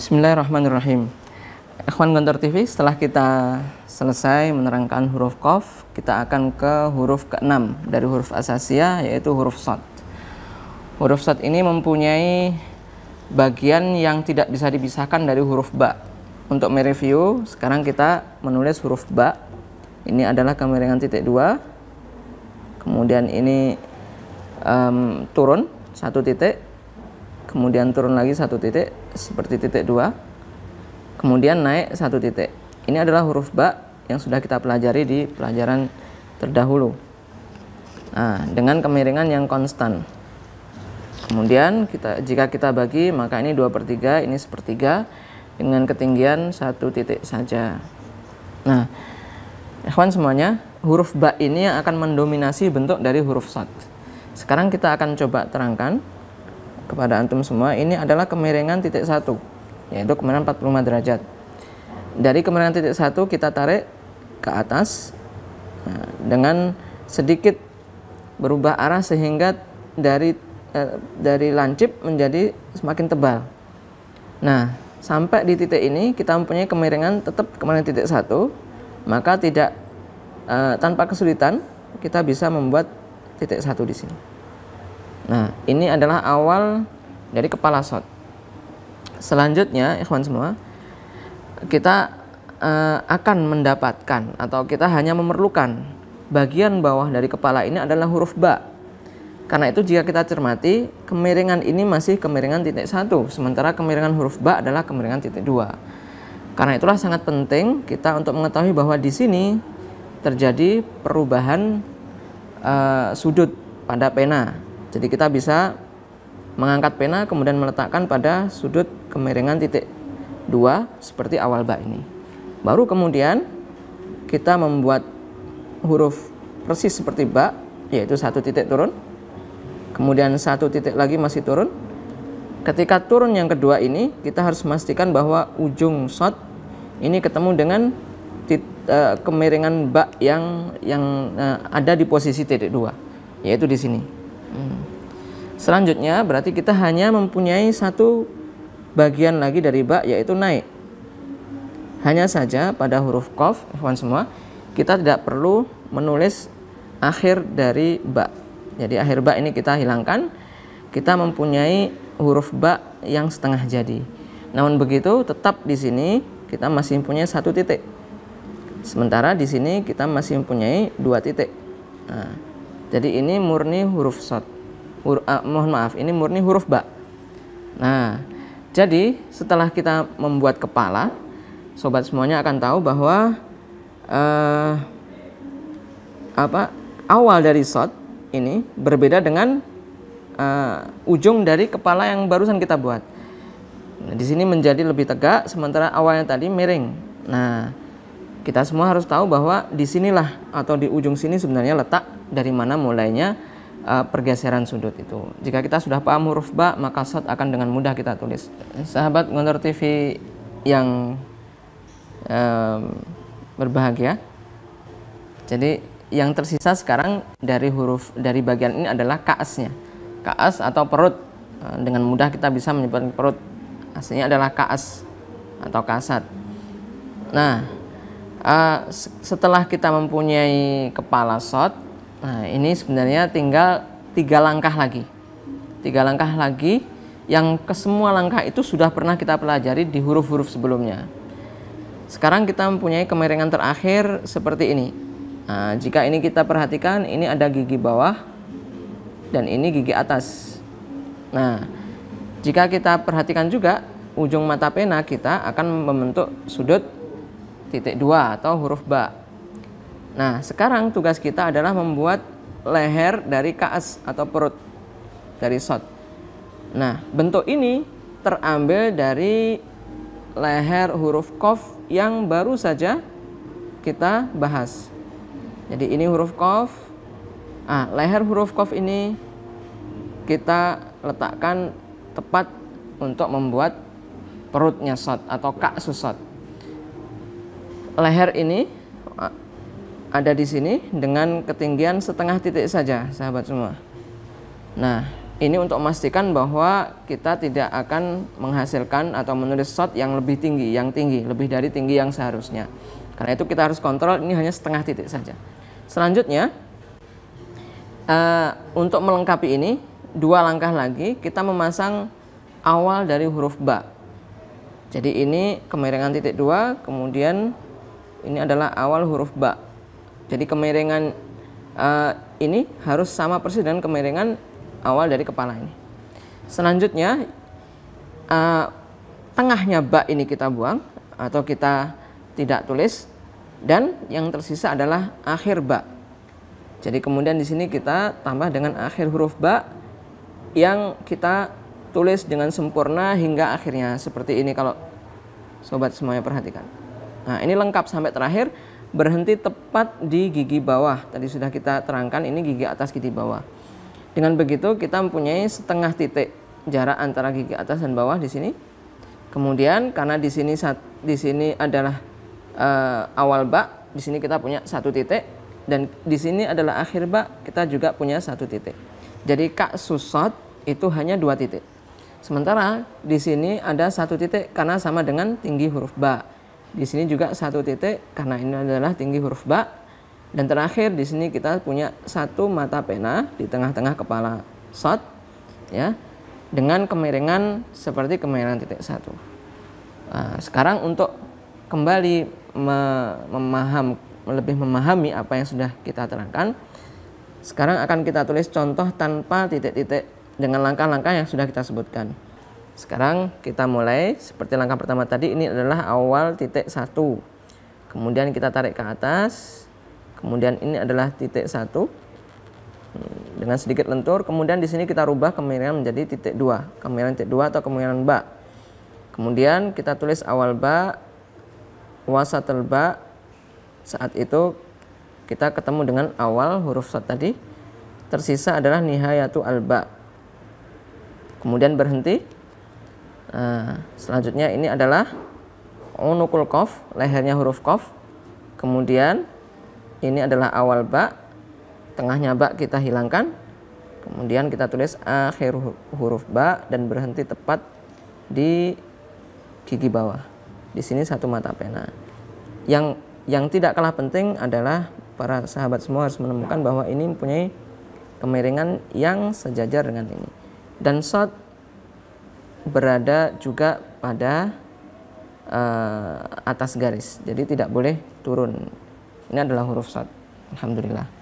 Bismillahirrahmanirrahim. Ikhwan Gontor TV, setelah kita selesai menerangkan huruf kof, kita akan ke huruf ke keenam dari huruf asasia yaitu huruf Sot. Huruf Sot ini mempunyai bagian yang tidak bisa dipisahkan dari huruf ba. Untuk mereview, sekarang kita menulis huruf ba. Ini adalah kemiringan titik dua. Kemudian ini um, turun satu titik, kemudian turun lagi satu titik, seperti titik dua, kemudian naik satu titik. Ini adalah huruf ba yang sudah kita pelajari di pelajaran terdahulu. Nah, dengan kemiringan yang konstan. Kemudian kita jika kita bagi maka ini dua per 3, ini sepertiga dengan ketinggian satu titik saja. Nah, ikhwan semuanya, huruf ba ini yang akan mendominasi bentuk dari huruf sat. Sekarang kita akan coba terangkan kepada antum semua ini adalah kemiringan titik satu yaitu kemiringan 45 derajat dari kemiringan titik satu kita tarik ke atas nah, dengan sedikit berubah arah sehingga dari eh, dari lancip menjadi semakin tebal nah sampai di titik ini kita mempunyai kemiringan tetap kemiringan titik satu maka tidak eh, tanpa kesulitan kita bisa membuat titik satu di sini. Nah, ini adalah awal dari kepala shot. Selanjutnya, ikhwan semua, kita uh, akan mendapatkan atau kita hanya memerlukan bagian bawah dari kepala ini adalah huruf ba. Karena itu jika kita cermati, kemiringan ini masih kemiringan titik satu, sementara kemiringan huruf ba adalah kemiringan titik dua. Karena itulah sangat penting kita untuk mengetahui bahwa di sini terjadi perubahan uh, sudut pada pena jadi kita bisa mengangkat pena kemudian meletakkan pada sudut kemiringan titik 2 seperti awal bak ini. Baru kemudian kita membuat huruf persis seperti bak yaitu satu titik turun. Kemudian satu titik lagi masih turun. Ketika turun yang kedua ini kita harus memastikan bahwa ujung shot ini ketemu dengan eh, kemiringan bak yang yang eh, ada di posisi titik 2 yaitu di sini. Hmm. Selanjutnya berarti kita hanya mempunyai satu bagian lagi dari bak yaitu naik. Hanya saja pada huruf kof, ikhwan semua, kita tidak perlu menulis akhir dari bak. Jadi akhir bak ini kita hilangkan. Kita mempunyai huruf bak yang setengah jadi. Namun begitu tetap di sini kita masih mempunyai satu titik. Sementara di sini kita masih mempunyai dua titik. Nah, jadi ini murni huruf sot. Hur, uh, mohon maaf, ini murni huruf ba. Nah, jadi setelah kita membuat kepala, sobat semuanya akan tahu bahwa uh, apa awal dari sot ini berbeda dengan uh, ujung dari kepala yang barusan kita buat. Nah, di sini menjadi lebih tegak, sementara awalnya tadi miring. Nah, kita semua harus tahu bahwa disinilah atau di ujung sini sebenarnya letak dari mana mulainya uh, pergeseran sudut itu. Jika kita sudah paham huruf ba, maka shot akan dengan mudah kita tulis. Sahabat Gontor TV yang um, berbahagia. Jadi yang tersisa sekarang dari huruf dari bagian ini adalah kaasnya. Kaas atau perut. Eh, dengan mudah kita bisa menyebut perut. Aslinya adalah kaas atau kasat. Nah, uh, setelah kita mempunyai kepala shot, Nah, ini sebenarnya tinggal tiga langkah lagi. Tiga langkah lagi yang kesemua langkah itu sudah pernah kita pelajari di huruf-huruf sebelumnya. Sekarang kita mempunyai kemiringan terakhir seperti ini. Nah, jika ini kita perhatikan, ini ada gigi bawah dan ini gigi atas. Nah, jika kita perhatikan juga, ujung mata pena kita akan membentuk sudut titik dua atau huruf ba. Nah, sekarang tugas kita adalah membuat leher dari kaas atau perut dari sot. Nah, bentuk ini terambil dari leher huruf kof yang baru saja kita bahas. Jadi ini huruf kof. Ah, leher huruf kof ini kita letakkan tepat untuk membuat perutnya sot atau kak susot. Leher ini ada di sini dengan ketinggian setengah titik saja sahabat semua nah ini untuk memastikan bahwa kita tidak akan menghasilkan atau menulis shot yang lebih tinggi yang tinggi lebih dari tinggi yang seharusnya karena itu kita harus kontrol ini hanya setengah titik saja selanjutnya uh, untuk melengkapi ini dua langkah lagi kita memasang awal dari huruf ba jadi ini kemiringan titik dua kemudian ini adalah awal huruf ba jadi kemiringan uh, eh, ini harus sama persis dengan kemiringan awal dari kepala ini. Selanjutnya uh, tengahnya bak ini kita buang atau kita tidak tulis dan yang tersisa adalah akhir bak. Jadi kemudian di sini kita tambah dengan akhir huruf bak yang kita tulis dengan sempurna hingga akhirnya seperti ini kalau sobat semuanya perhatikan. Nah, ini lengkap sampai terakhir berhenti tepat di gigi bawah. Tadi sudah kita terangkan ini gigi atas gigi bawah. Dengan begitu kita mempunyai setengah titik jarak antara gigi atas dan bawah di sini. Kemudian karena di sini di sini adalah e, awal bak, di sini kita punya satu titik dan di sini adalah akhir bak, kita juga punya satu titik. Jadi kak susot itu hanya dua titik. Sementara di sini ada satu titik karena sama dengan tinggi huruf ba di sini juga satu titik karena ini adalah tinggi huruf ba. Dan terakhir di sini kita punya satu mata pena di tengah-tengah kepala shot ya dengan kemiringan seperti kemiringan titik satu. Nah, sekarang untuk kembali me memaham lebih memahami apa yang sudah kita terangkan, sekarang akan kita tulis contoh tanpa titik-titik dengan langkah-langkah yang sudah kita sebutkan. Sekarang kita mulai seperti langkah pertama tadi ini adalah awal titik satu. Kemudian kita tarik ke atas. Kemudian ini adalah titik satu hmm, dengan sedikit lentur. Kemudian di sini kita rubah kemiringan menjadi titik dua, kemiringan titik dua atau kemiringan bak. Kemudian kita tulis awal bak, wasatul ba. Saat itu kita ketemu dengan awal huruf sat tadi. Tersisa adalah nihayatul alba. Kemudian berhenti Eh, selanjutnya ini adalah unukul kof, lehernya huruf kof. Kemudian ini adalah awal bak, tengahnya bak kita hilangkan. Kemudian kita tulis akhir huruf bak dan berhenti tepat di gigi bawah. Di sini satu mata pena. Yang yang tidak kalah penting adalah para sahabat semua harus menemukan bahwa ini mempunyai kemiringan yang sejajar dengan ini. Dan shot berada juga pada uh, atas garis. Jadi tidak boleh turun. Ini adalah huruf sad Alhamdulillah.